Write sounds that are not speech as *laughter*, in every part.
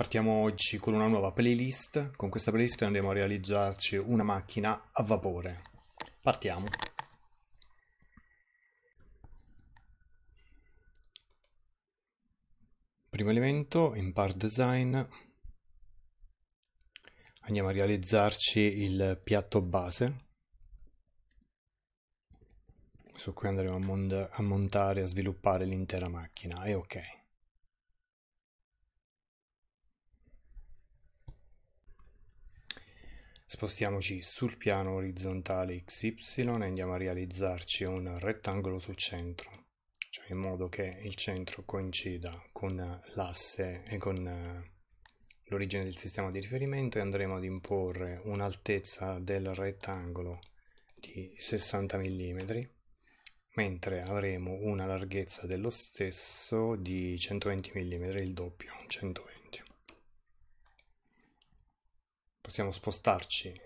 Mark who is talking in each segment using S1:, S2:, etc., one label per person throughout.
S1: Partiamo oggi con una nuova playlist, con questa playlist andremo a realizzarci una macchina a vapore. Partiamo. Primo elemento, in part design, andiamo a realizzarci il piatto base. Su cui andremo a, a montare, a sviluppare l'intera macchina e ok. spostiamoci sul piano orizzontale XY e andiamo a realizzarci un rettangolo sul centro, cioè in modo che il centro coincida con l'asse e con eh, l'origine del sistema di riferimento e andremo ad imporre un'altezza del rettangolo di 60 mm mentre avremo una larghezza dello stesso di 120 mm, il doppio, 120 possiamo spostarci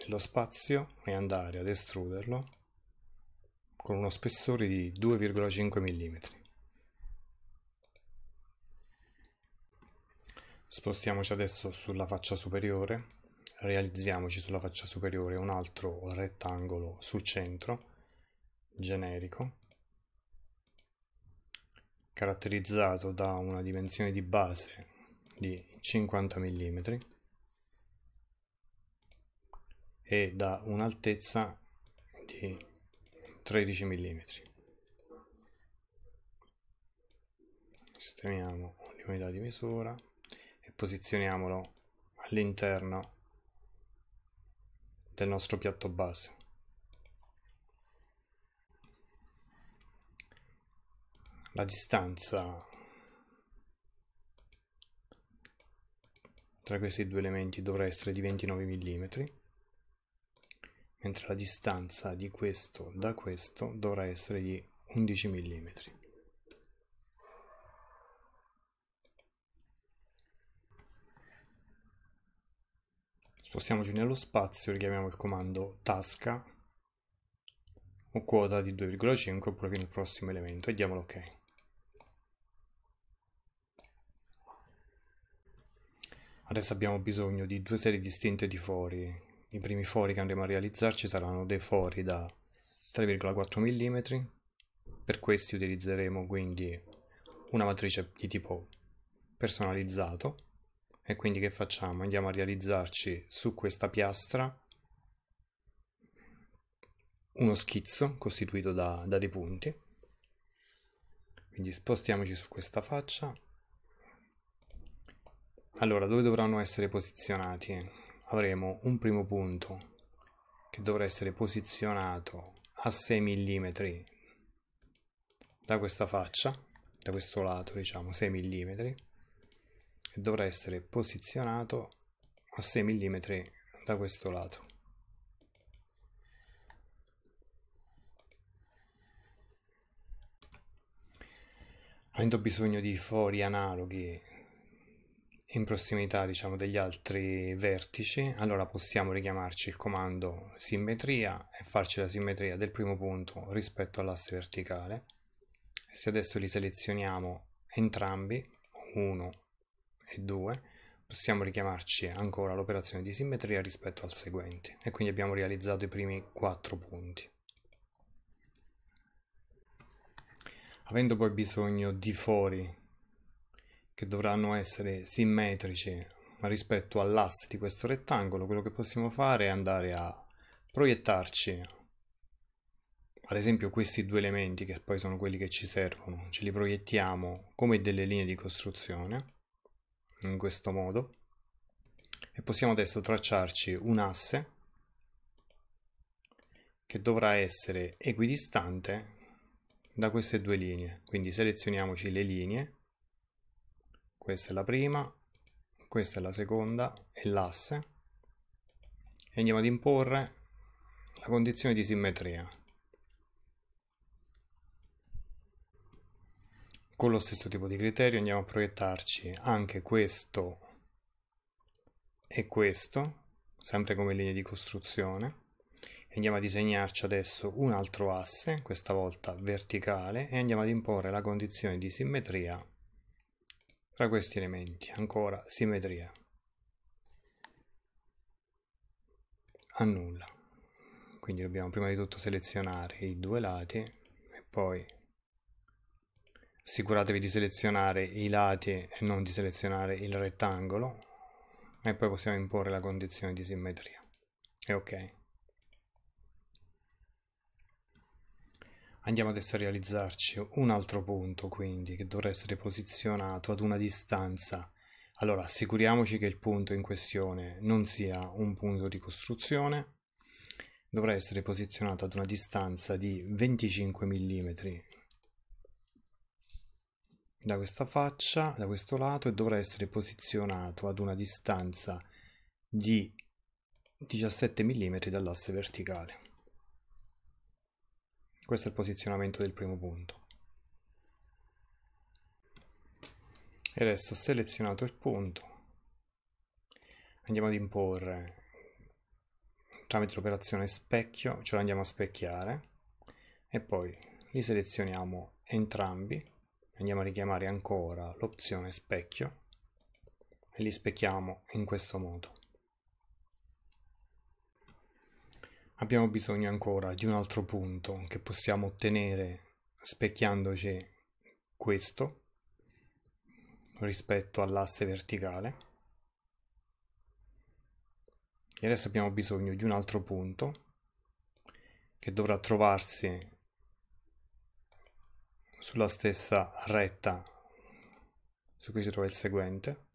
S1: nello spazio e andare ad estruderlo con uno spessore di 2,5 mm. Spostiamoci adesso sulla faccia superiore, realizziamoci sulla faccia superiore un altro rettangolo sul centro, generico, caratterizzato da una dimensione di base di 50 mm e da un'altezza di 13 mm. Sistemiamo l'unità di misura e posizioniamolo all'interno del nostro piatto base. La distanza tra questi due elementi dovrà essere di 29 mm mentre la distanza di questo da questo dovrà essere di 11 mm. Spostiamoci nello spazio, richiamiamo il comando tasca o quota di 2,5 oppure fino al prossimo elemento e diamo l'ok. Ok. Adesso abbiamo bisogno di due serie distinte di fori, i primi fori che andremo a realizzarci saranno dei fori da 3,4 mm, per questi utilizzeremo quindi una matrice di tipo personalizzato e quindi che facciamo? Andiamo a realizzarci su questa piastra uno schizzo costituito da, da dei punti quindi spostiamoci su questa faccia allora dove dovranno essere posizionati? avremo un primo punto che dovrà essere posizionato a 6 mm da questa faccia, da questo lato diciamo 6 mm, e dovrà essere posizionato a 6 mm da questo lato. Avendo bisogno di fori analoghi in prossimità diciamo, degli altri vertici, allora possiamo richiamarci il comando simmetria e farci la simmetria del primo punto rispetto all'asse verticale. Se adesso li selezioniamo entrambi, 1 e 2, possiamo richiamarci ancora l'operazione di simmetria rispetto al seguente e quindi abbiamo realizzato i primi 4 punti. Avendo poi bisogno di fori che dovranno essere simmetrici rispetto all'asse di questo rettangolo, quello che possiamo fare è andare a proiettarci ad esempio questi due elementi che poi sono quelli che ci servono, ce li proiettiamo come delle linee di costruzione, in questo modo, e possiamo adesso tracciarci un asse che dovrà essere equidistante da queste due linee, quindi selezioniamoci le linee questa è la prima, questa è la seconda e l'asse e andiamo ad imporre la condizione di simmetria con lo stesso tipo di criterio andiamo a proiettarci anche questo e questo sempre come linee di costruzione andiamo a disegnarci adesso un altro asse questa volta verticale e andiamo ad imporre la condizione di simmetria tra questi elementi, ancora, simmetria. Annulla. Quindi dobbiamo prima di tutto selezionare i due lati e poi assicuratevi di selezionare i lati e non di selezionare il rettangolo e poi possiamo imporre la condizione di simmetria. E ok. Andiamo adesso a realizzarci un altro punto quindi che dovrà essere posizionato ad una distanza. Allora assicuriamoci che il punto in questione non sia un punto di costruzione, dovrà essere posizionato ad una distanza di 25 mm da questa faccia, da questo lato e dovrà essere posizionato ad una distanza di 17 mm dall'asse verticale. Questo è il posizionamento del primo punto. E adesso selezionato il punto, andiamo ad imporre tramite l'operazione specchio, ce lo andiamo a specchiare e poi li selezioniamo entrambi, andiamo a richiamare ancora l'opzione specchio e li specchiamo in questo modo. abbiamo bisogno ancora di un altro punto che possiamo ottenere specchiandoci questo rispetto all'asse verticale e adesso abbiamo bisogno di un altro punto che dovrà trovarsi sulla stessa retta su cui si trova il seguente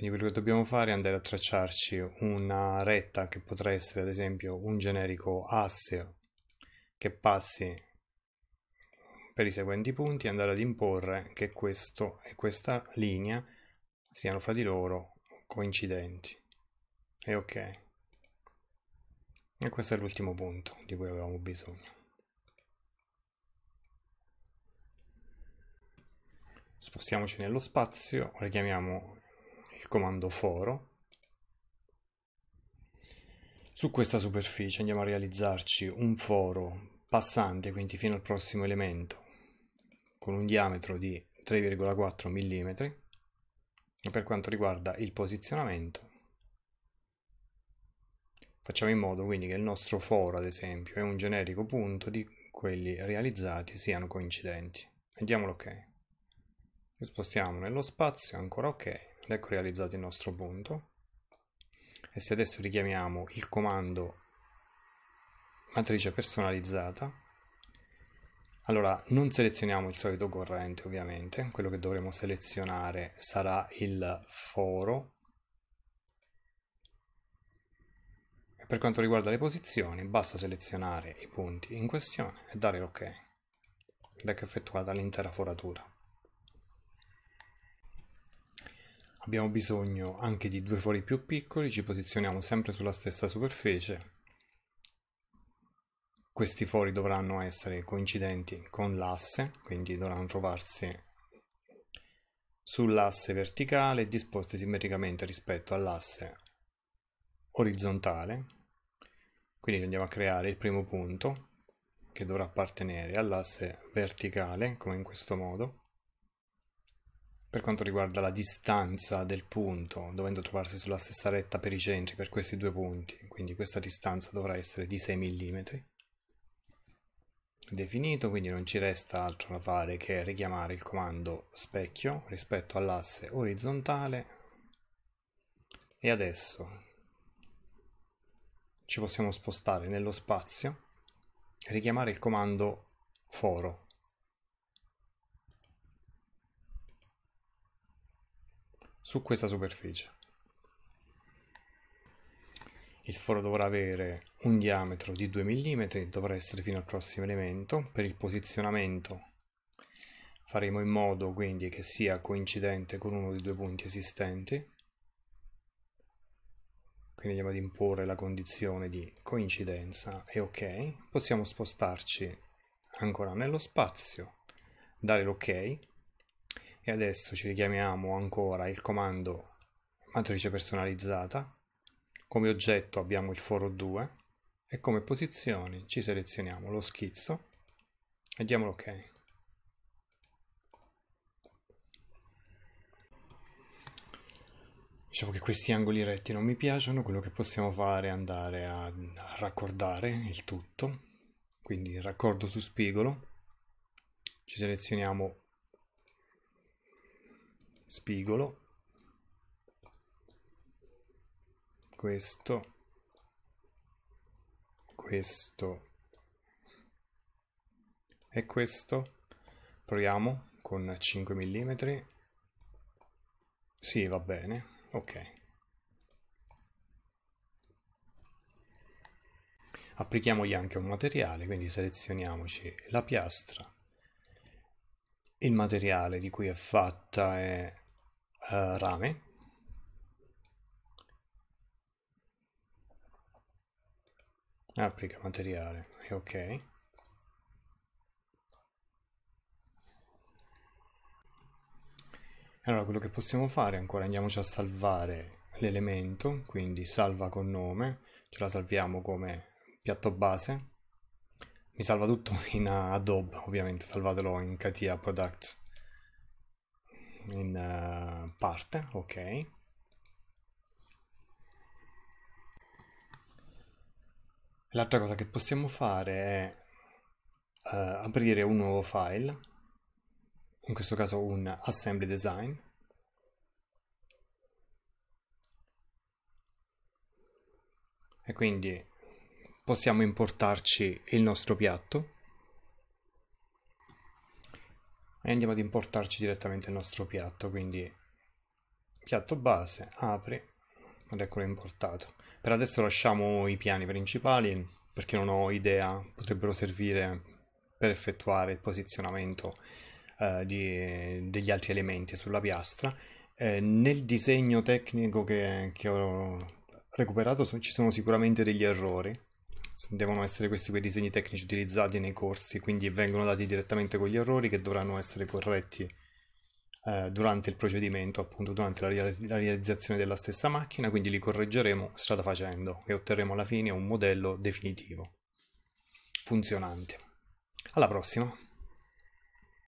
S1: Quindi quello che dobbiamo fare è andare a tracciarci una retta che potrà essere ad esempio un generico asse che passi per i seguenti punti e andare ad imporre che questo e questa linea siano fra di loro coincidenti. E ok. E questo è l'ultimo punto di cui avevamo bisogno. Spostiamoci nello spazio, richiamiamo il comando foro. Su questa superficie andiamo a realizzarci un foro passante, quindi fino al prossimo elemento, con un diametro di 3,4 mm. E per quanto riguarda il posizionamento, facciamo in modo quindi che il nostro foro, ad esempio, è un generico punto di quelli realizzati siano coincidenti. Andiamo ok Lo spostiamo nello spazio, ancora ok ecco realizzato il nostro punto e se adesso richiamiamo il comando matrice personalizzata allora non selezioniamo il solito corrente ovviamente quello che dovremo selezionare sarà il foro e per quanto riguarda le posizioni basta selezionare i punti in questione e dare ok ed ecco effettuata l'intera foratura Abbiamo bisogno anche di due fori più piccoli, ci posizioniamo sempre sulla stessa superficie. Questi fori dovranno essere coincidenti con l'asse, quindi dovranno trovarsi sull'asse verticale disposti simmetricamente rispetto all'asse orizzontale. Quindi andiamo a creare il primo punto che dovrà appartenere all'asse verticale, come in questo modo per quanto riguarda la distanza del punto, dovendo trovarsi sulla stessa retta per i centri per questi due punti, quindi questa distanza dovrà essere di 6 mm. Definito, quindi non ci resta altro da fare che richiamare il comando specchio rispetto all'asse orizzontale. E adesso ci possiamo spostare nello spazio e richiamare il comando foro su questa superficie. Il foro dovrà avere un diametro di 2 mm dovrà essere fino al prossimo elemento. Per il posizionamento faremo in modo quindi che sia coincidente con uno dei due punti esistenti quindi andiamo ad imporre la condizione di coincidenza e ok possiamo spostarci ancora nello spazio dare l'ok ok, e adesso ci richiamiamo ancora il comando matrice personalizzata come oggetto abbiamo il foro 2 e come posizioni ci selezioniamo lo schizzo e diamo l'ok diciamo che questi angoli retti non mi piacciono quello che possiamo fare è andare a raccordare il tutto quindi raccordo su spigolo ci selezioniamo spigolo questo questo e questo proviamo con 5 mm sì va bene ok applichiamogli anche un materiale quindi selezioniamoci la piastra il materiale di cui è fatta è uh, rame ah, applica materiale ok allora quello che possiamo fare ancora andiamoci a salvare l'elemento quindi salva con nome ce la salviamo come piatto base mi salva tutto *laughs* in Adobe ovviamente salvatelo in Katia Product in uh, parte, ok. L'altra cosa che possiamo fare è uh, aprire un nuovo file, in questo caso un assembly design, e quindi possiamo importarci il nostro piatto andiamo ad importarci direttamente il nostro piatto quindi piatto base apri ed eccolo importato per adesso lasciamo i piani principali perché non ho idea potrebbero servire per effettuare il posizionamento eh, di, degli altri elementi sulla piastra eh, nel disegno tecnico che, che ho recuperato ci sono sicuramente degli errori devono essere questi quei disegni tecnici utilizzati nei corsi, quindi vengono dati direttamente con gli errori che dovranno essere corretti eh, durante il procedimento, appunto durante la, la realizzazione della stessa macchina, quindi li correggeremo strada facendo e otterremo alla fine un modello definitivo, funzionante. Alla prossima!